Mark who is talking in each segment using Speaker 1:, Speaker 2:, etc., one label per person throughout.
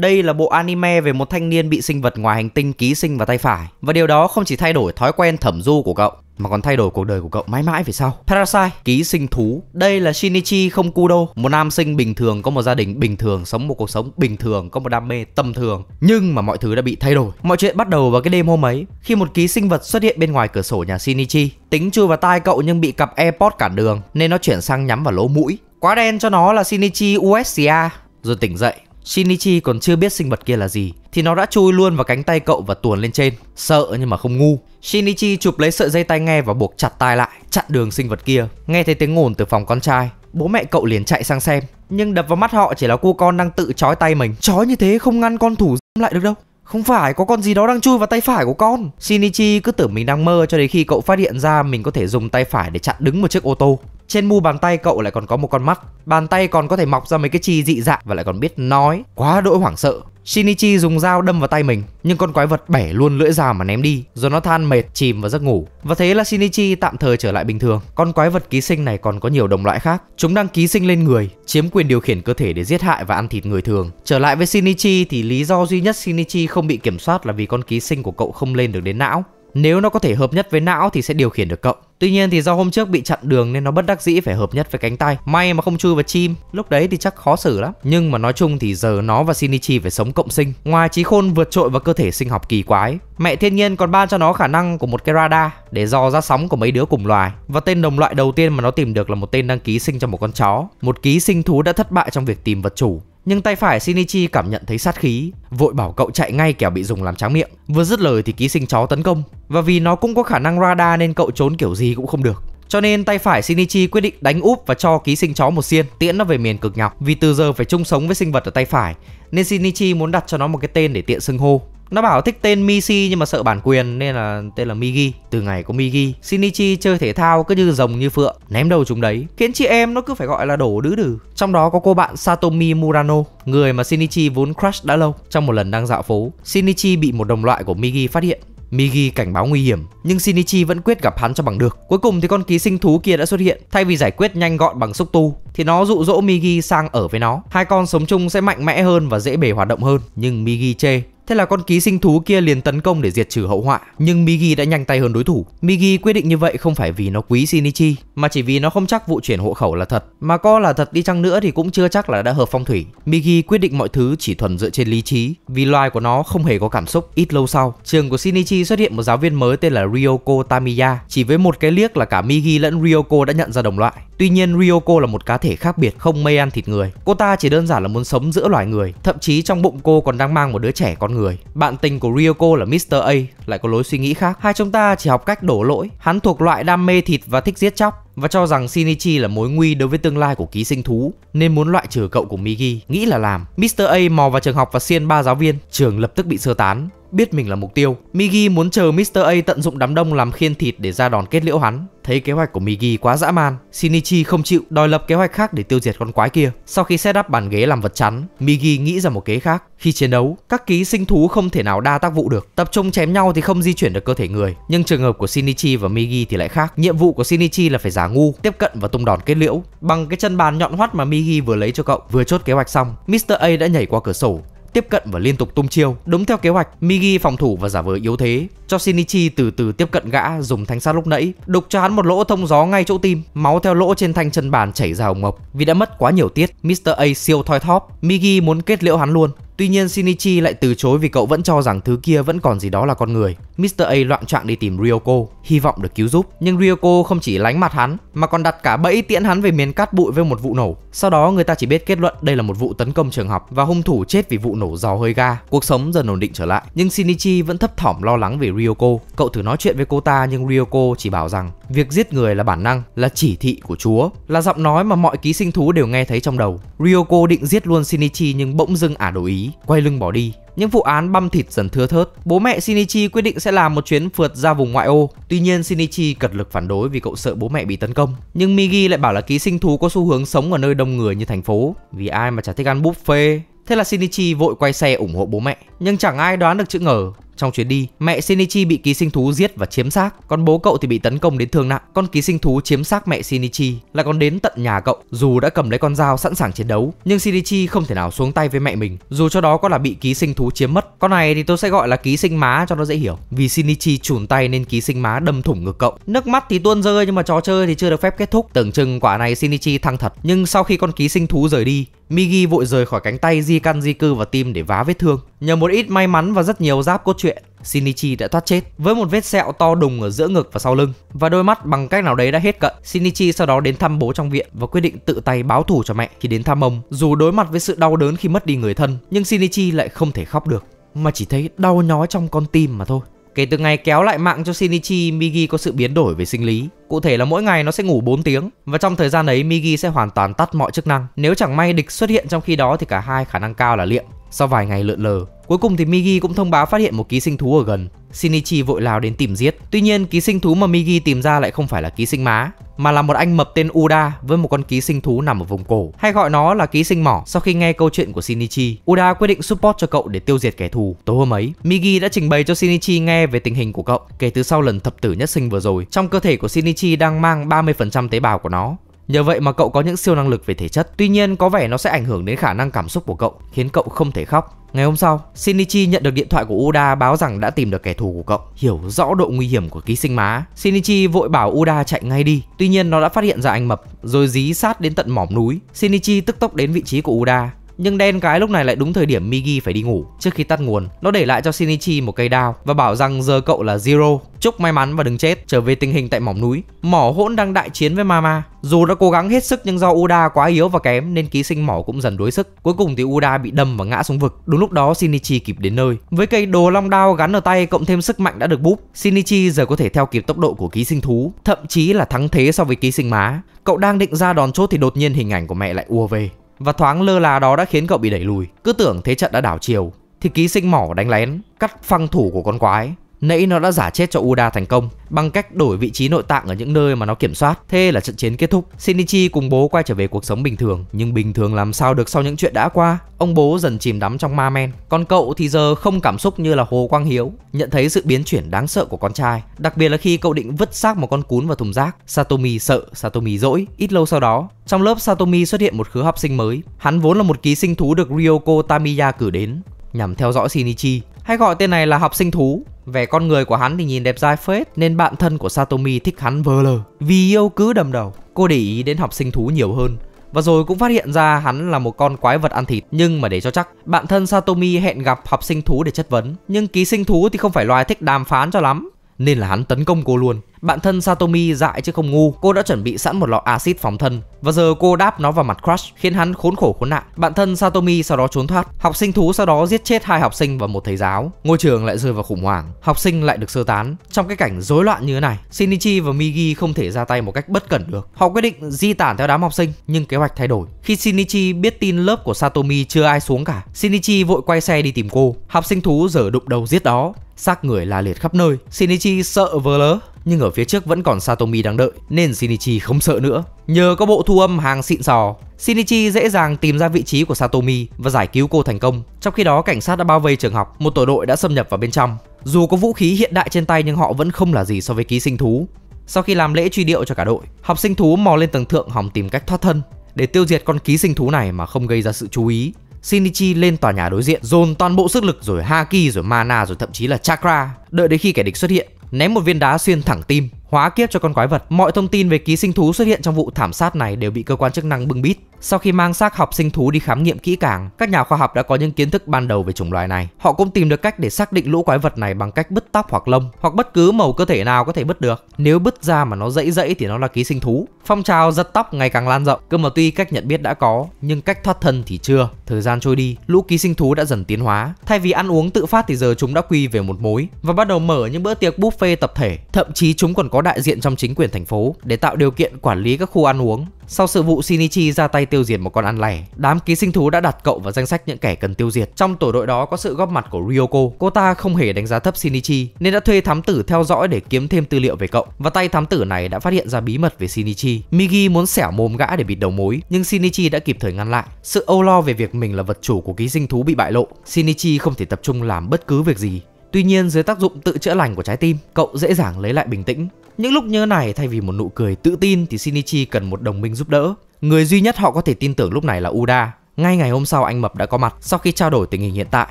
Speaker 1: Đây là bộ anime về một thanh niên bị sinh vật ngoài hành tinh ký sinh vào tay phải và điều đó không chỉ thay đổi thói quen thẩm du của cậu mà còn thay đổi cuộc đời của cậu mãi mãi về sau. Parasite, ký sinh thú. Đây là Shinichi không Kudo, một nam sinh bình thường có một gia đình bình thường, sống một cuộc sống bình thường, có một đam mê tầm thường. Nhưng mà mọi thứ đã bị thay đổi. Mọi chuyện bắt đầu vào cái đêm hôm ấy, khi một ký sinh vật xuất hiện bên ngoài cửa sổ nhà Shinichi. Tính chui vào tai cậu nhưng bị cặp AirPod cản đường nên nó chuyển sang nhắm vào lỗ mũi. Quá đen cho nó là Shinichi USCA. Rồi tỉnh dậy, Shinichi còn chưa biết sinh vật kia là gì thì nó đã chui luôn vào cánh tay cậu và tuồn lên trên. Sợ nhưng mà không ngu. Shinichi chụp lấy sợi dây tai nghe và buộc chặt tai lại, chặn đường sinh vật kia. Nghe thấy tiếng ồn từ phòng con trai, bố mẹ cậu liền chạy sang xem, nhưng đập vào mắt họ chỉ là cô con đang tự chói tay mình. Chói như thế không ngăn con thủ lại được đâu. Không phải có con gì đó đang chui vào tay phải của con Shinichi cứ tưởng mình đang mơ cho đến khi cậu phát hiện ra mình có thể dùng tay phải để chặn đứng một chiếc ô tô trên mu bàn tay cậu lại còn có một con mắt, bàn tay còn có thể mọc ra mấy cái chi dị dạng và lại còn biết nói, quá đỗi hoảng sợ. Shinichi dùng dao đâm vào tay mình, nhưng con quái vật bẻ luôn lưỡi dao mà ném đi, rồi nó than mệt chìm vào giấc ngủ. Và thế là Shinichi tạm thời trở lại bình thường. Con quái vật ký sinh này còn có nhiều đồng loại khác. Chúng đang ký sinh lên người, chiếm quyền điều khiển cơ thể để giết hại và ăn thịt người thường. Trở lại với Shinichi thì lý do duy nhất Shinichi không bị kiểm soát là vì con ký sinh của cậu không lên được đến não. Nếu nó có thể hợp nhất với não thì sẽ điều khiển được cậu. Tuy nhiên thì do hôm trước bị chặn đường nên nó bất đắc dĩ phải hợp nhất với cánh tay. May mà không chui vào chim, lúc đấy thì chắc khó xử lắm. Nhưng mà nói chung thì giờ nó và Shinichi phải sống cộng sinh. Ngoài trí khôn vượt trội vào cơ thể sinh học kỳ quái, mẹ thiên nhiên còn ban cho nó khả năng của một cái radar để dò ra sóng của mấy đứa cùng loài. Và tên đồng loại đầu tiên mà nó tìm được là một tên đăng ký sinh cho một con chó. Một ký sinh thú đã thất bại trong việc tìm vật chủ nhưng tay phải Shinichi cảm nhận thấy sát khí, vội bảo cậu chạy ngay kẻo bị dùng làm tráng miệng. Vừa dứt lời thì ký sinh chó tấn công, và vì nó cũng có khả năng radar nên cậu trốn kiểu gì cũng không được. Cho nên tay phải Shinichi quyết định đánh úp và cho ký sinh chó một xiên tiễn nó về miền cực nhọc vì từ giờ phải chung sống với sinh vật ở tay phải nên Shinichi muốn đặt cho nó một cái tên để tiện xưng hô. Nó bảo thích tên Misi nhưng mà sợ bản quyền nên là tên là Migi. Từ ngày có Migi, Shinichi chơi thể thao cứ như rồng như phượng, ném đầu chúng đấy, khiến chị em nó cứ phải gọi là đổ đứ đừ. Trong đó có cô bạn Satomi Murano, người mà Shinichi vốn crush đã lâu. Trong một lần đang dạo phố, Shinichi bị một đồng loại của Migi phát hiện. Migi cảnh báo nguy hiểm, nhưng Shinichi vẫn quyết gặp hắn cho bằng được. Cuối cùng thì con ký sinh thú kia đã xuất hiện, thay vì giải quyết nhanh gọn bằng xúc tu, thì nó dụ dỗ Migi sang ở với nó. Hai con sống chung sẽ mạnh mẽ hơn và dễ bề hoạt động hơn, nhưng Migi chê, Thế là con ký sinh thú kia liền tấn công để diệt trừ hậu họa, nhưng Migi đã nhanh tay hơn đối thủ. Migi quyết định như vậy không phải vì nó quý Shinichi, mà chỉ vì nó không chắc vụ chuyển hộ khẩu là thật, mà có là thật đi chăng nữa thì cũng chưa chắc là đã hợp phong thủy. Migi quyết định mọi thứ chỉ thuần dựa trên lý trí, vì loài của nó không hề có cảm xúc. Ít lâu sau, trường của Shinichi xuất hiện một giáo viên mới tên là Ryoko Tamiya, chỉ với một cái liếc là cả Migi lẫn Ryoko đã nhận ra đồng loại. Tuy nhiên Ryoko là một cá thể khác biệt, không mê ăn thịt người. Cô ta chỉ đơn giản là muốn sống giữa loài người, thậm chí trong bụng cô còn đang mang một đứa trẻ con người người. Bạn tình của Ryoko là Mr. A lại có lối suy nghĩ khác. Hai chúng ta chỉ học cách đổ lỗi. Hắn thuộc loại đam mê thịt và thích giết chóc và cho rằng Shinichi là mối nguy đối với tương lai của ký sinh thú nên muốn loại trừ cậu của Migi, nghĩ là làm. Mr. A mò vào trường học và xiên ba giáo viên, trường lập tức bị sơ tán biết mình là mục tiêu. Migi muốn chờ Mr. A tận dụng đám đông làm khiên thịt để ra đòn kết liễu hắn. Thấy kế hoạch của Migi quá dã man, Shinichi không chịu đòi lập kế hoạch khác để tiêu diệt con quái kia. Sau khi set up bàn ghế làm vật chắn, Migi nghĩ ra một kế khác. Khi chiến đấu, các ký sinh thú không thể nào đa tác vụ được, tập trung chém nhau thì không di chuyển được cơ thể người. Nhưng trường hợp của Shinichi và Migi thì lại khác. Nhiệm vụ của Shinichi là phải giả ngu, tiếp cận và tung đòn kết liễu. Bằng cái chân bàn nhọn hoắt mà Migi vừa lấy cho cậu, vừa chốt kế hoạch xong, Mr. A đã nhảy qua cửa sổ, tiếp cận và liên tục tung chiêu. Đúng theo kế hoạch, Migi phòng thủ và giả vờ yếu thế, cho Shinichi từ từ tiếp cận gã dùng thanh sát lúc nãy, đục cho hắn một lỗ thông gió ngay chỗ tim, máu theo lỗ trên thanh chân bàn chảy ra hồng mộc. Vì đã mất quá nhiều tiết, Mr. A siêu thoi thóp, Migi muốn kết liễu hắn luôn, Tuy nhiên Shinichi lại từ chối vì cậu vẫn cho rằng thứ kia vẫn còn gì đó là con người. Mr. A loạn trạng đi tìm Ryoko, hy vọng được cứu giúp. Nhưng Ryoko không chỉ lánh mặt hắn mà còn đặt cả bẫy tiễn hắn về miền cát bụi với một vụ nổ. Sau đó người ta chỉ biết kết luận đây là một vụ tấn công trường học và hung thủ chết vì vụ nổ giò hơi ga. Cuộc sống dần ổn định trở lại, nhưng Shinichi vẫn thấp thỏm lo lắng về Ryoko. Cậu thử nói chuyện với cô ta nhưng Ryoko chỉ bảo rằng việc giết người là bản năng, là chỉ thị của Chúa, là giọng nói mà mọi ký sinh thú đều nghe thấy trong đầu. Ryoko định giết luôn Shinichi nhưng bỗng dưng ả à đổi ý quay lưng bỏ đi. Những vụ án băm thịt dần thưa thớt, bố mẹ Shinichi quyết định sẽ làm một chuyến phượt ra vùng ngoại ô. Tuy nhiên Shinichi cật lực phản đối vì cậu sợ bố mẹ bị tấn công. Nhưng Migi lại bảo là ký sinh thú có xu hướng sống ở nơi đông người như thành phố, vì ai mà chả thích ăn buffet. Thế là Shinichi vội quay xe ủng hộ bố mẹ Nhưng chẳng ai đoán được chữ ngờ trong chuyến đi, mẹ Shinichi bị ký sinh thú giết và chiếm xác, còn bố cậu thì bị tấn công đến thương nặng. Con ký sinh thú chiếm xác mẹ Shinichi lại còn đến tận nhà cậu, dù đã cầm lấy con dao sẵn sàng chiến đấu, nhưng Shinichi không thể nào xuống tay với mẹ mình, dù cho đó có là bị ký sinh thú chiếm mất. Con này thì tôi sẽ gọi là ký sinh má cho nó dễ hiểu, vì Shinichi chùn tay nên ký sinh má đâm thủng ngực cậu. Nước mắt thì tuôn rơi nhưng mà trò chơi thì chưa được phép kết thúc, tưởng chừng quả này Shinichi thăng thật, nhưng sau khi con ký sinh thú rời đi, Migi vội rời khỏi cánh tay di căn, di cư và tim để vá vết thương. Nhờ một ít may mắn và rất nhiều giáp cốt truyện chuyện, Shinichi đã thoát chết với một vết sẹo to đùng ở giữa ngực và sau lưng và đôi mắt bằng cách nào đấy đã hết cận. Shinichi sau đó đến thăm bố trong viện và quyết định tự tay báo thù cho mẹ khi đến thăm ông. Dù đối mặt với sự đau đớn khi mất đi người thân, nhưng Shinichi lại không thể khóc được mà chỉ thấy đau nhói trong con tim mà thôi. Kể từ ngày kéo lại mạng cho Shinichi, Migi có sự biến đổi về sinh lý. Cụ thể là mỗi ngày nó sẽ ngủ 4 tiếng và trong thời gian ấy Migi sẽ hoàn toàn tắt mọi chức năng. Nếu chẳng may địch xuất hiện trong khi đó thì cả hai khả năng cao là liệm. Sau vài ngày lượn lờ, cuối cùng thì Migi cũng thông báo phát hiện một ký sinh thú ở gần. Shinichi vội lao đến tìm giết. Tuy nhiên, ký sinh thú mà Migi tìm ra lại không phải là ký sinh má, mà là một anh mập tên Uda với một con ký sinh thú nằm ở vùng cổ, hay gọi nó là ký sinh mỏ. Sau khi nghe câu chuyện của Shinichi, Uda quyết định support cho cậu để tiêu diệt kẻ thù. Tối hôm ấy, Migi đã trình bày cho Shinichi nghe về tình hình của cậu kể từ sau lần thập tử nhất sinh vừa rồi. Trong cơ thể của Shinichi đang mang 30% tế bào của nó, Nhờ vậy mà cậu có những siêu năng lực về thể chất. Tuy nhiên có vẻ nó sẽ ảnh hưởng đến khả năng cảm xúc của cậu, khiến cậu không thể khóc. Ngày hôm sau, Shinichi nhận được điện thoại của Uda báo rằng đã tìm được kẻ thù của cậu. Hiểu rõ độ nguy hiểm của ký sinh má, Shinichi vội bảo Uda chạy ngay đi. Tuy nhiên nó đã phát hiện ra anh mập, rồi dí sát đến tận mỏm núi. Shinichi tức tốc đến vị trí của Uda, nhưng đen cái lúc này lại đúng thời điểm Migi phải đi ngủ Trước khi tắt nguồn Nó để lại cho Shinichi một cây đao Và bảo rằng giờ cậu là Zero Chúc may mắn và đừng chết Trở về tình hình tại mỏm núi Mỏ hỗn đang đại chiến với Mama Dù đã cố gắng hết sức nhưng do Uda quá yếu và kém Nên ký sinh mỏ cũng dần đuối sức Cuối cùng thì Uda bị đâm và ngã xuống vực Đúng lúc đó Shinichi kịp đến nơi Với cây đồ long đao gắn ở tay cộng thêm sức mạnh đã được búp Shinichi giờ có thể theo kịp tốc độ của ký sinh thú Thậm chí là thắng thế so với ký sinh má Cậu đang định ra đòn chốt thì đột nhiên hình ảnh của mẹ lại ùa về và thoáng lơ là đó đã khiến cậu bị đẩy lùi. Cứ tưởng thế trận đã đảo chiều thì ký sinh mỏ đánh lén, cắt phăng thủ của con quái Nãy nó đã giả chết cho Uda thành công bằng cách đổi vị trí nội tạng ở những nơi mà nó kiểm soát. Thế là trận chiến kết thúc. Shinichi cùng bố quay trở về cuộc sống bình thường, nhưng bình thường làm sao được sau những chuyện đã qua. Ông bố dần chìm đắm trong ma men, còn cậu thì giờ không cảm xúc như là Hồ Quang Hiếu, nhận thấy sự biến chuyển đáng sợ của con trai, đặc biệt là khi cậu định vứt xác một con cún vào thùng rác. Satomi sợ, Satomi dỗi. Ít lâu sau đó, trong lớp Satomi xuất hiện một khứa học sinh mới. Hắn vốn là một ký sinh thú được Ryoko Tamiya cử đến nhằm theo dõi Shinichi, hay gọi tên này là học sinh thú. Vẻ con người của hắn thì nhìn đẹp dai phết nên bạn thân của Satomi thích hắn vơ lờ. Vì yêu cứ đầm đầu, cô để ý đến học sinh thú nhiều hơn và rồi cũng phát hiện ra hắn là một con quái vật ăn thịt nhưng mà để cho chắc bạn thân Satomi hẹn gặp học sinh thú để chất vấn nhưng ký sinh thú thì không phải loài thích đàm phán cho lắm nên là hắn tấn công cô luôn bạn thân Satomi dại chứ không ngu, cô đã chuẩn bị sẵn một lọ axit phóng thân và giờ cô đáp nó vào mặt Crush khiến hắn khốn khổ khốn nạn. Bạn thân Satomi sau đó trốn thoát, học sinh thú sau đó giết chết hai học sinh và một thầy giáo. Ngôi trường lại rơi vào khủng hoảng, học sinh lại được sơ tán. Trong cái cảnh rối loạn như thế này, Shinichi và Migi không thể ra tay một cách bất cẩn được. Họ quyết định di tản theo đám học sinh nhưng kế hoạch thay đổi. Khi Shinichi biết tin lớp của Satomi chưa ai xuống cả, Shinichi vội quay xe đi tìm cô. Học sinh thú giờ đụng đầu giết đó xác người la liệt khắp nơi. Shinichi sợ vờ lớ, nhưng ở phía trước vẫn còn Satomi đang đợi, nên Shinichi không sợ nữa. Nhờ có bộ thu âm hàng xịn sò, Shinichi dễ dàng tìm ra vị trí của Satomi và giải cứu cô thành công. Trong khi đó, cảnh sát đã bao vây trường học, một tổ đội đã xâm nhập vào bên trong. Dù có vũ khí hiện đại trên tay nhưng họ vẫn không là gì so với ký sinh thú. Sau khi làm lễ truy điệu cho cả đội, học sinh thú mò lên tầng thượng hòng tìm cách thoát thân để tiêu diệt con ký sinh thú này mà không gây ra sự chú ý. Shinichi lên tòa nhà đối diện, dồn toàn bộ sức lực rồi Haki rồi Mana rồi thậm chí là Chakra, đợi đến khi kẻ địch xuất hiện, ném một viên đá xuyên thẳng tim hóa kiếp cho con quái vật. Mọi thông tin về ký sinh thú xuất hiện trong vụ thảm sát này đều bị cơ quan chức năng bưng bít. Sau khi mang xác học sinh thú đi khám nghiệm kỹ càng, các nhà khoa học đã có những kiến thức ban đầu về chủng loài này. Họ cũng tìm được cách để xác định lũ quái vật này bằng cách bứt tóc hoặc lông, hoặc bất cứ màu cơ thể nào có thể bứt được. Nếu bứt ra mà nó dẫy dẫy thì nó là ký sinh thú. Phong trào giật tóc ngày càng lan rộng, cơ mà tuy cách nhận biết đã có, nhưng cách thoát thân thì chưa. Thời gian trôi đi, lũ ký sinh thú đã dần tiến hóa. Thay vì ăn uống tự phát thì giờ chúng đã quy về một mối và bắt đầu mở những bữa tiệc buffet tập thể. Thậm chí chúng còn có đại diện trong chính quyền thành phố để tạo điều kiện quản lý các khu ăn uống. Sau sự vụ Shinichi ra tay tiêu diệt một con ăn lẻ, đám ký sinh thú đã đặt cậu vào danh sách những kẻ cần tiêu diệt. Trong tổ đội đó có sự góp mặt của Ryoko, cô ta không hề đánh giá thấp Shinichi nên đã thuê thám tử theo dõi để kiếm thêm tư liệu về cậu. Và tay thám tử này đã phát hiện ra bí mật về Shinichi. Migi muốn xẻo mồm gã để bịt đầu mối, nhưng Shinichi đã kịp thời ngăn lại. Sự âu lo về việc mình là vật chủ của ký sinh thú bị bại lộ, Shinichi không thể tập trung làm bất cứ việc gì Tuy nhiên dưới tác dụng tự chữa lành của trái tim, cậu dễ dàng lấy lại bình tĩnh những lúc như này thay vì một nụ cười tự tin thì Shinichi cần một đồng minh giúp đỡ. Người duy nhất họ có thể tin tưởng lúc này là Uda. Ngay ngày hôm sau anh Mập đã có mặt sau khi trao đổi tình hình hiện tại.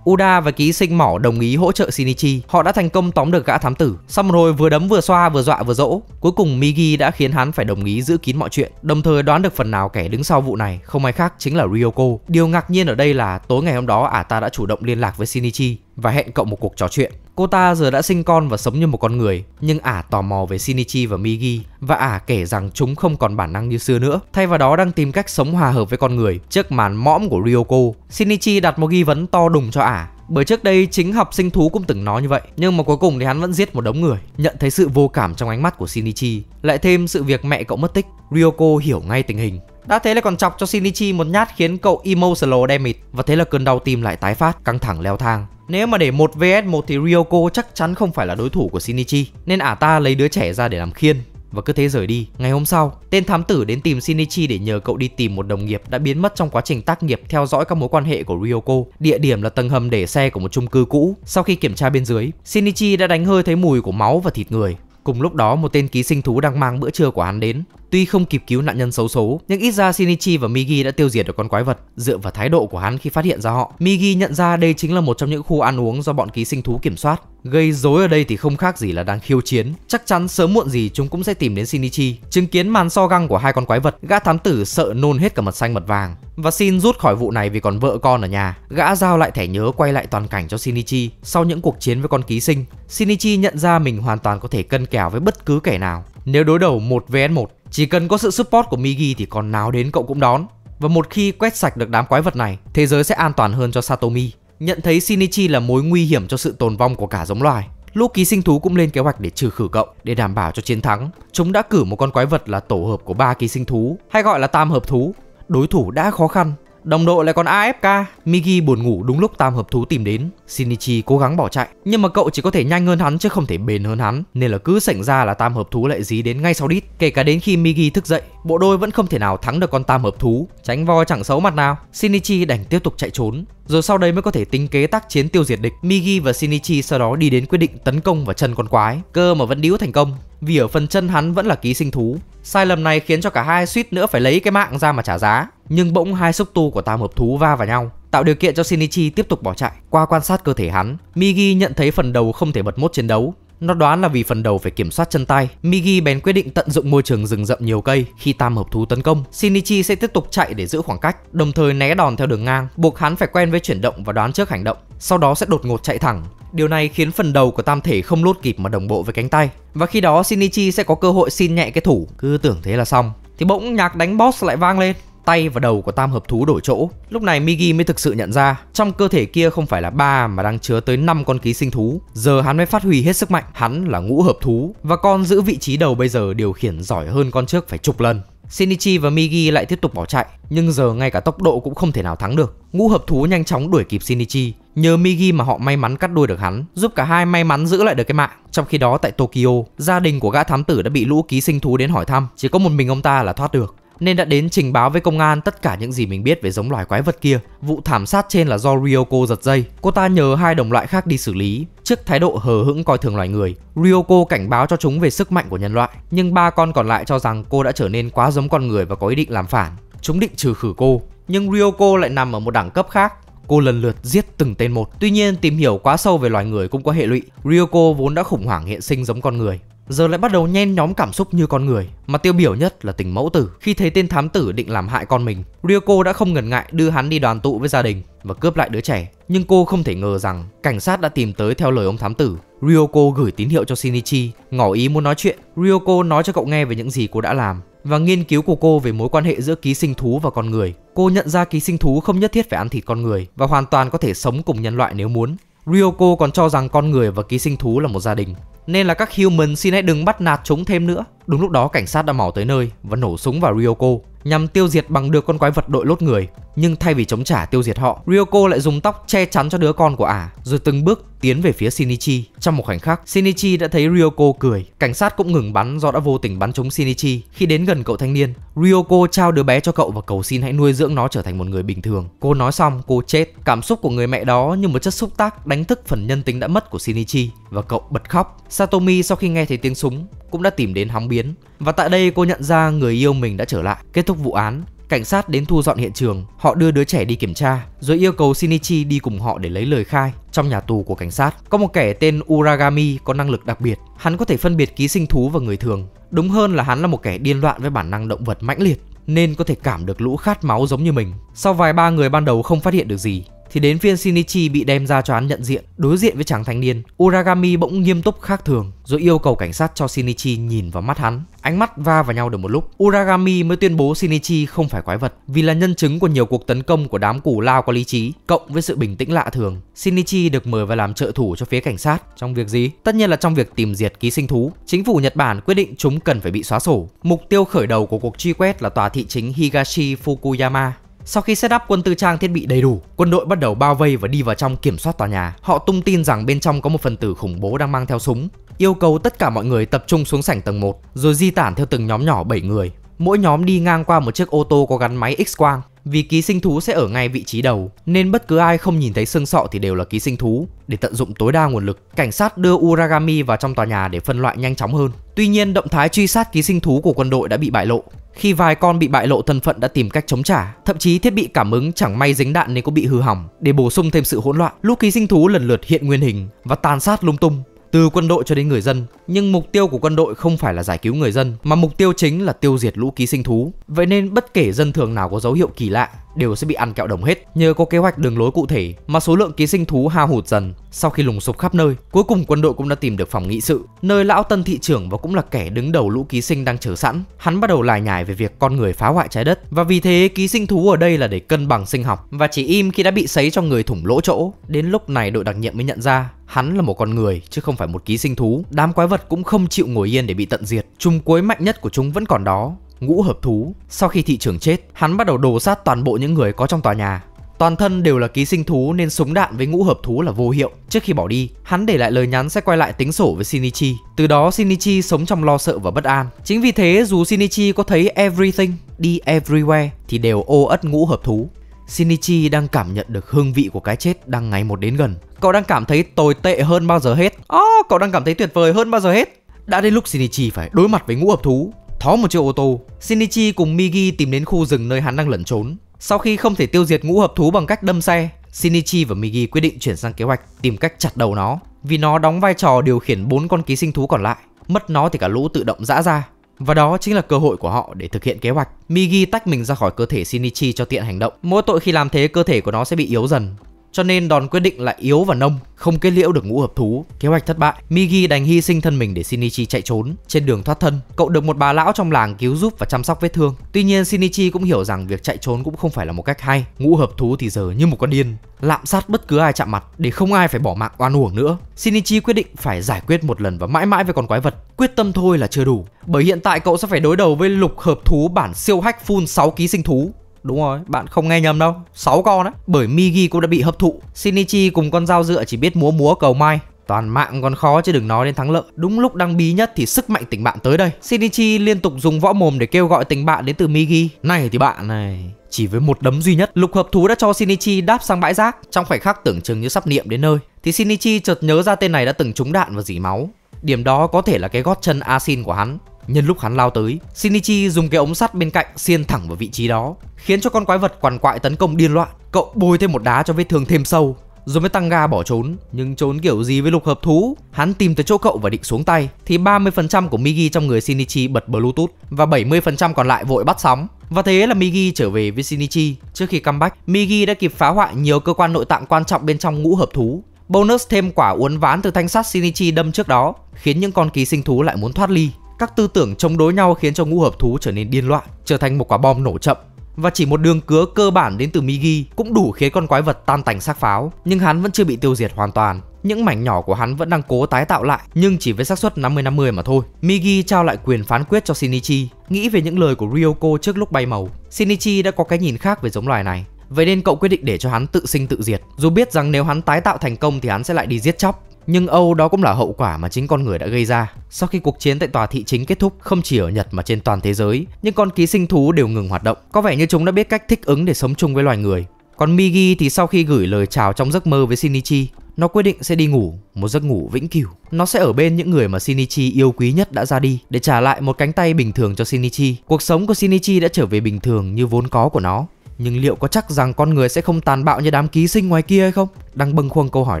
Speaker 1: Uda và ký sinh mỏ đồng ý hỗ trợ Shinichi. Họ đã thành công tóm được gã thám tử. Sau rồi vừa đấm vừa xoa vừa dọa vừa dỗ, cuối cùng Migi đã khiến hắn phải đồng ý giữ kín mọi chuyện. Đồng thời đoán được phần nào kẻ đứng sau vụ này không ai khác chính là Ryoko. Điều ngạc nhiên ở đây là tối ngày hôm đó ả ta đã chủ động liên lạc với Shinichi và hẹn cậu một cuộc trò chuyện. Cô ta giờ đã sinh con và sống như một con người, nhưng ả tò mò về Shinichi và Migi và ả kể rằng chúng không còn bản năng như xưa nữa, thay vào đó đang tìm cách sống hòa hợp với con người. Trước màn mõm của Ryoko, Shinichi đặt một ghi vấn to đùng cho ả bởi trước đây chính học sinh thú cũng từng nói như vậy Nhưng mà cuối cùng thì hắn vẫn giết một đống người Nhận thấy sự vô cảm trong ánh mắt của Shinichi Lại thêm sự việc mẹ cậu mất tích Ryoko hiểu ngay tình hình đã thế là còn chọc cho Shinichi một nhát khiến cậu emotional damage và thế là cơn đau tim lại tái phát, căng thẳng leo thang. Nếu mà để 1 vs 1 thì Ryoko chắc chắn không phải là đối thủ của Shinichi, nên ả ta lấy đứa trẻ ra để làm khiên và cứ thế rời đi. Ngày hôm sau, tên thám tử đến tìm Shinichi để nhờ cậu đi tìm một đồng nghiệp đã biến mất trong quá trình tác nghiệp theo dõi các mối quan hệ của Ryoko. Địa điểm là tầng hầm để xe của một chung cư cũ. Sau khi kiểm tra bên dưới, Shinichi đã đánh hơi thấy mùi của máu và thịt người. Cùng lúc đó, một tên ký sinh thú đang mang bữa trưa của hắn đến. Tuy không kịp cứu nạn nhân xấu xố, nhưng ít ra Shinichi và Migi đã tiêu diệt được con quái vật dựa vào thái độ của hắn khi phát hiện ra họ. Migi nhận ra đây chính là một trong những khu ăn uống do bọn ký sinh thú kiểm soát. Gây rối ở đây thì không khác gì là đang khiêu chiến. Chắc chắn sớm muộn gì chúng cũng sẽ tìm đến Shinichi. Chứng kiến màn so găng của hai con quái vật, gã thám tử sợ nôn hết cả mật xanh mật vàng và xin rút khỏi vụ này vì còn vợ con ở nhà. Gã giao lại thẻ nhớ quay lại toàn cảnh cho Shinichi sau những cuộc chiến với con ký sinh. Shinichi nhận ra mình hoàn toàn có thể cân kèo với bất cứ kẻ nào nếu đối đầu một vs một chỉ cần có sự support của Migi thì còn nào đến cậu cũng đón. Và một khi quét sạch được đám quái vật này, thế giới sẽ an toàn hơn cho Satomi. Nhận thấy Shinichi là mối nguy hiểm cho sự tồn vong của cả giống loài, lúc ký sinh thú cũng lên kế hoạch để trừ khử cậu để đảm bảo cho chiến thắng. Chúng đã cử một con quái vật là tổ hợp của ba ký sinh thú, hay gọi là tam hợp thú. Đối thủ đã khó khăn Đồng đội lại còn AFK. Migi buồn ngủ đúng lúc tam hợp thú tìm đến. Shinichi cố gắng bỏ chạy, nhưng mà cậu chỉ có thể nhanh hơn hắn chứ không thể bền hơn hắn, nên là cứ xảy ra là tam hợp thú lại dí đến ngay sau đít. Kể cả đến khi Migi thức dậy, bộ đôi vẫn không thể nào thắng được con tam hợp thú. Tránh voi chẳng xấu mặt nào, Shinichi đành tiếp tục chạy trốn rồi sau đây mới có thể tính kế tác chiến tiêu diệt địch. Migi và Shinichi sau đó đi đến quyết định tấn công vào chân con quái, cơ mà vẫn điếu thành công, vì ở phần chân hắn vẫn là ký sinh thú. Sai lầm này khiến cho cả hai suýt nữa phải lấy cái mạng ra mà trả giá, nhưng bỗng hai xúc tu của tam hợp thú va vào nhau, tạo điều kiện cho Shinichi tiếp tục bỏ chạy. Qua quan sát cơ thể hắn, Migi nhận thấy phần đầu không thể bật mốt chiến đấu, nó đoán là vì phần đầu phải kiểm soát chân tay, Migi bèn quyết định tận dụng môi trường rừng rậm nhiều cây. Khi tam hợp thú tấn công, Shinichi sẽ tiếp tục chạy để giữ khoảng cách, đồng thời né đòn theo đường ngang, buộc hắn phải quen với chuyển động và đoán trước hành động, sau đó sẽ đột ngột chạy thẳng. Điều này khiến phần đầu của tam thể không lốt kịp mà đồng bộ với cánh tay. Và khi đó Shinichi sẽ có cơ hội xin nhẹ cái thủ, cứ tưởng thế là xong. Thì bỗng nhạc đánh boss lại vang lên, tay và đầu của tam hợp thú đổi chỗ. Lúc này Migi mới thực sự nhận ra, trong cơ thể kia không phải là ba mà đang chứa tới 5 con ký sinh thú. Giờ hắn mới phát huy hết sức mạnh, hắn là ngũ hợp thú và con giữ vị trí đầu bây giờ điều khiển giỏi hơn con trước phải chục lần. Shinichi và Migi lại tiếp tục bỏ chạy, nhưng giờ ngay cả tốc độ cũng không thể nào thắng được. Ngũ hợp thú nhanh chóng đuổi kịp Shinichi, nhờ Migi mà họ may mắn cắt đuôi được hắn, giúp cả hai may mắn giữ lại được cái mạng. Trong khi đó tại Tokyo, gia đình của gã thám tử đã bị lũ ký sinh thú đến hỏi thăm, chỉ có một mình ông ta là thoát được nên đã đến trình báo với công an tất cả những gì mình biết về giống loài quái vật kia. Vụ thảm sát trên là do Ryoko giật dây, cô ta nhờ hai đồng loại khác đi xử lý. Trước thái độ hờ hững coi thường loài người, Ryoko cảnh báo cho chúng về sức mạnh của nhân loại, nhưng ba con còn lại cho rằng cô đã trở nên quá giống con người và có ý định làm phản. Chúng định trừ khử cô, nhưng Ryoko lại nằm ở một đẳng cấp khác, cô lần lượt giết từng tên một. Tuy nhiên, tìm hiểu quá sâu về loài người cũng có hệ lụy. Ryoko vốn đã khủng hoảng hiện sinh giống con người giờ lại bắt đầu nhen nhóm cảm xúc như con người mà tiêu biểu nhất là tình mẫu tử khi thấy tên thám tử định làm hại con mình ryoko đã không ngần ngại đưa hắn đi đoàn tụ với gia đình và cướp lại đứa trẻ nhưng cô không thể ngờ rằng cảnh sát đã tìm tới theo lời ông thám tử ryoko gửi tín hiệu cho shinichi ngỏ ý muốn nói chuyện ryoko nói cho cậu nghe về những gì cô đã làm và nghiên cứu của cô về mối quan hệ giữa ký sinh thú và con người cô nhận ra ký sinh thú không nhất thiết phải ăn thịt con người và hoàn toàn có thể sống cùng nhân loại nếu muốn Ryoko còn cho rằng con người và ký sinh thú là một gia đình nên là các human xin hãy đừng bắt nạt chúng thêm nữa. Đúng lúc đó cảnh sát đã mò tới nơi và nổ súng vào Ryoko nhằm tiêu diệt bằng được con quái vật đội lốt người. Nhưng thay vì chống trả tiêu diệt họ, Ryoko lại dùng tóc che chắn cho đứa con của ả, rồi từng bước tiến về phía Shinichi. Trong một khoảnh khắc, Shinichi đã thấy Ryoko cười. Cảnh sát cũng ngừng bắn do đã vô tình bắn trúng Shinichi. Khi đến gần cậu thanh niên, Ryoko trao đứa bé cho cậu và cầu xin hãy nuôi dưỡng nó trở thành một người bình thường. Cô nói xong, cô chết. Cảm xúc của người mẹ đó như một chất xúc tác đánh thức phần nhân tính đã mất của Shinichi và cậu bật khóc. Satomi sau khi nghe thấy tiếng súng, cũng đã tìm đến hóng biến. Và tại đây cô nhận ra người yêu mình đã trở lại. Kết thúc vụ án, cảnh sát đến thu dọn hiện trường, họ đưa đứa trẻ đi kiểm tra, rồi yêu cầu Shinichi đi cùng họ để lấy lời khai. Trong nhà tù của cảnh sát, có một kẻ tên Uragami có năng lực đặc biệt, hắn có thể phân biệt ký sinh thú và người thường. Đúng hơn là hắn là một kẻ điên loạn với bản năng động vật mãnh liệt nên có thể cảm được lũ khát máu giống như mình. Sau vài ba người ban đầu không phát hiện được gì, thì đến phiên Shinichi bị đem ra cho án nhận diện, đối diện với chàng thanh niên, Uragami bỗng nghiêm túc khác thường, rồi yêu cầu cảnh sát cho Shinichi nhìn vào mắt hắn. Ánh mắt va vào nhau được một lúc, Uragami mới tuyên bố Shinichi không phải quái vật, vì là nhân chứng của nhiều cuộc tấn công của đám củ lao có lý trí, cộng với sự bình tĩnh lạ thường. Shinichi được mời vào làm trợ thủ cho phía cảnh sát, trong việc gì? Tất nhiên là trong việc tìm diệt ký sinh thú. Chính phủ Nhật Bản quyết định chúng cần phải bị xóa sổ. Mục tiêu khởi đầu của cuộc truy quét là tòa thị chính Higashi Fukuyama sau khi setup quân tư trang thiết bị đầy đủ, quân đội bắt đầu bao vây và đi vào trong kiểm soát tòa nhà. Họ tung tin rằng bên trong có một phần tử khủng bố đang mang theo súng, yêu cầu tất cả mọi người tập trung xuống sảnh tầng 1 rồi di tản theo từng nhóm nhỏ 7 người. Mỗi nhóm đi ngang qua một chiếc ô tô có gắn máy X-quang. Vì ký sinh thú sẽ ở ngay vị trí đầu, nên bất cứ ai không nhìn thấy xương sọ thì đều là ký sinh thú. Để tận dụng tối đa nguồn lực, cảnh sát đưa Uragami vào trong tòa nhà để phân loại nhanh chóng hơn. Tuy nhiên, động thái truy sát ký sinh thú của quân đội đã bị bại lộ. Khi vài con bị bại lộ thân phận đã tìm cách chống trả, thậm chí thiết bị cảm ứng chẳng may dính đạn nên cũng bị hư hỏng. Để bổ sung thêm sự hỗn loạn, lũ ký sinh thú lần lượt hiện nguyên hình và tàn sát lung tung từ quân đội cho đến người dân nhưng mục tiêu của quân đội không phải là giải cứu người dân mà mục tiêu chính là tiêu diệt lũ ký sinh thú vậy nên bất kể dân thường nào có dấu hiệu kỳ lạ đều sẽ bị ăn kẹo đồng hết. Nhờ có kế hoạch đường lối cụ thể mà số lượng ký sinh thú hao hụt dần. Sau khi lùng sục khắp nơi, cuối cùng quân đội cũng đã tìm được phòng nghị sự, nơi lão tân thị trưởng và cũng là kẻ đứng đầu lũ ký sinh đang chờ sẵn. Hắn bắt đầu lải nhải về việc con người phá hoại trái đất và vì thế ký sinh thú ở đây là để cân bằng sinh học và chỉ im khi đã bị sấy cho người thủng lỗ chỗ. Đến lúc này đội đặc nhiệm mới nhận ra Hắn là một con người chứ không phải một ký sinh thú Đám quái vật cũng không chịu ngồi yên để bị tận diệt Trùng cuối mạnh nhất của chúng vẫn còn đó ngũ hợp thú. Sau khi thị trưởng chết, hắn bắt đầu đồ sát toàn bộ những người có trong tòa nhà. Toàn thân đều là ký sinh thú nên súng đạn với ngũ hợp thú là vô hiệu. Trước khi bỏ đi, hắn để lại lời nhắn sẽ quay lại tính sổ với Shinichi. Từ đó Shinichi sống trong lo sợ và bất an. Chính vì thế dù Shinichi có thấy everything, đi everywhere thì đều ô ất ngũ hợp thú. Shinichi đang cảm nhận được hương vị của cái chết đang ngày một đến gần. Cậu đang cảm thấy tồi tệ hơn bao giờ hết. Oh, cậu đang cảm thấy tuyệt vời hơn bao giờ hết. Đã đến lúc Shinichi phải đối mặt với ngũ hợp thú Thó một chiếc ô tô, Shinichi cùng Migi tìm đến khu rừng nơi hắn đang lẩn trốn. Sau khi không thể tiêu diệt ngũ hợp thú bằng cách đâm xe, Shinichi và Migi quyết định chuyển sang kế hoạch tìm cách chặt đầu nó, vì nó đóng vai trò điều khiển bốn con ký sinh thú còn lại. Mất nó thì cả lũ tự động dã ra. Và đó chính là cơ hội của họ để thực hiện kế hoạch. Migi tách mình ra khỏi cơ thể Shinichi cho tiện hành động. Mỗi tội khi làm thế cơ thể của nó sẽ bị yếu dần cho nên đòn quyết định là yếu và nông, không kết liễu được ngũ hợp thú. Kế hoạch thất bại, Migi đành hy sinh thân mình để Shinichi chạy trốn. Trên đường thoát thân, cậu được một bà lão trong làng cứu giúp và chăm sóc vết thương. Tuy nhiên Shinichi cũng hiểu rằng việc chạy trốn cũng không phải là một cách hay. Ngũ hợp thú thì giờ như một con điên, lạm sát bất cứ ai chạm mặt để không ai phải bỏ mạng oan uổng nữa. Shinichi quyết định phải giải quyết một lần và mãi mãi với con quái vật. Quyết tâm thôi là chưa đủ, bởi hiện tại cậu sẽ phải đối đầu với lục hợp thú bản siêu hack full 6 ký sinh thú. Đúng rồi, bạn không nghe nhầm đâu, 6 con đấy. Bởi Migi cũng đã bị hấp thụ. Shinichi cùng con dao dựa chỉ biết múa múa cầu may, Toàn mạng còn khó chứ đừng nói đến thắng lợi Đúng lúc đang bí nhất thì sức mạnh tình bạn tới đây Shinichi liên tục dùng võ mồm để kêu gọi tình bạn đến từ Migi Này thì bạn này Chỉ với một đấm duy nhất Lục hợp thú đã cho Shinichi đáp sang bãi rác Trong khoảnh khắc tưởng chừng như sắp niệm đến nơi Thì Shinichi chợt nhớ ra tên này đã từng trúng đạn và dỉ máu Điểm đó có thể là cái gót chân asin của hắn Nhân lúc hắn lao tới, Shinichi dùng cái ống sắt bên cạnh xiên thẳng vào vị trí đó, khiến cho con quái vật quằn quại tấn công điên loạn. Cậu bôi thêm một đá cho vết thương thêm sâu, rồi mới tăng ga bỏ trốn. Nhưng trốn kiểu gì với lục hợp thú? Hắn tìm tới chỗ cậu và định xuống tay, thì 30% của Migi trong người Shinichi bật Bluetooth và 70% còn lại vội bắt sóng. Và thế là Migi trở về với Shinichi. Trước khi comeback, Migi đã kịp phá hoại nhiều cơ quan nội tạng quan trọng bên trong ngũ hợp thú. Bonus thêm quả uốn ván từ thanh sắt Shinichi đâm trước đó, khiến những con ký sinh thú lại muốn thoát ly. Các tư tưởng chống đối nhau khiến cho ngũ hợp thú trở nên điên loạn, trở thành một quả bom nổ chậm và chỉ một đường cứa cơ bản đến từ Migi cũng đủ khiến con quái vật tan tành xác pháo, nhưng hắn vẫn chưa bị tiêu diệt hoàn toàn. Những mảnh nhỏ của hắn vẫn đang cố tái tạo lại, nhưng chỉ với xác suất 50-50 mà thôi. Migi trao lại quyền phán quyết cho Shinichi, nghĩ về những lời của Ryoko trước lúc bay màu. Shinichi đã có cái nhìn khác về giống loài này, vậy nên cậu quyết định để cho hắn tự sinh tự diệt, dù biết rằng nếu hắn tái tạo thành công thì hắn sẽ lại đi giết chóc. Nhưng Âu đó cũng là hậu quả mà chính con người đã gây ra. Sau khi cuộc chiến tại tòa thị chính kết thúc không chỉ ở Nhật mà trên toàn thế giới, những con ký sinh thú đều ngừng hoạt động. Có vẻ như chúng đã biết cách thích ứng để sống chung với loài người. Còn Migi thì sau khi gửi lời chào trong giấc mơ với Shinichi, nó quyết định sẽ đi ngủ, một giấc ngủ vĩnh cửu. Nó sẽ ở bên những người mà Shinichi yêu quý nhất đã ra đi để trả lại một cánh tay bình thường cho Shinichi. Cuộc sống của Shinichi đã trở về bình thường như vốn có của nó. Nhưng liệu có chắc rằng con người sẽ không tàn bạo như đám ký sinh ngoài kia hay không? Đang bâng khuâng câu hỏi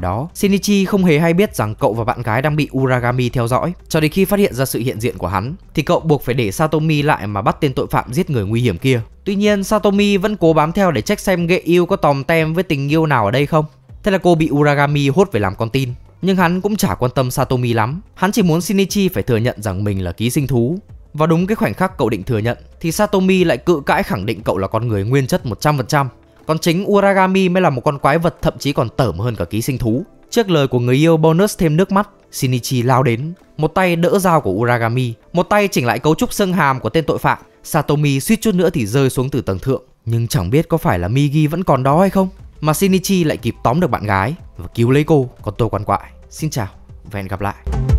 Speaker 1: đó, Shinichi không hề hay biết rằng cậu và bạn gái đang bị Uragami theo dõi. Cho đến khi phát hiện ra sự hiện diện của hắn, thì cậu buộc phải để Satomi lại mà bắt tên tội phạm giết người nguy hiểm kia. Tuy nhiên, Satomi vẫn cố bám theo để check xem ghệ yêu có tòm tem với tình yêu nào ở đây không. Thế là cô bị Uragami hốt về làm con tin. Nhưng hắn cũng chả quan tâm Satomi lắm Hắn chỉ muốn Shinichi phải thừa nhận rằng mình là ký sinh thú và đúng cái khoảnh khắc cậu định thừa nhận thì Satomi lại cự cãi khẳng định cậu là con người nguyên chất 100%. Còn chính Uragami mới là một con quái vật thậm chí còn tởm hơn cả ký sinh thú. Trước lời của người yêu bonus thêm nước mắt, Shinichi lao đến, một tay đỡ dao của Uragami, một tay chỉnh lại cấu trúc xương hàm của tên tội phạm. Satomi suýt chút nữa thì rơi xuống từ tầng thượng, nhưng chẳng biết có phải là Migi vẫn còn đó hay không. Mà Shinichi lại kịp tóm được bạn gái và cứu lấy cô, còn tôi quan quại. Xin chào, và hẹn gặp lại.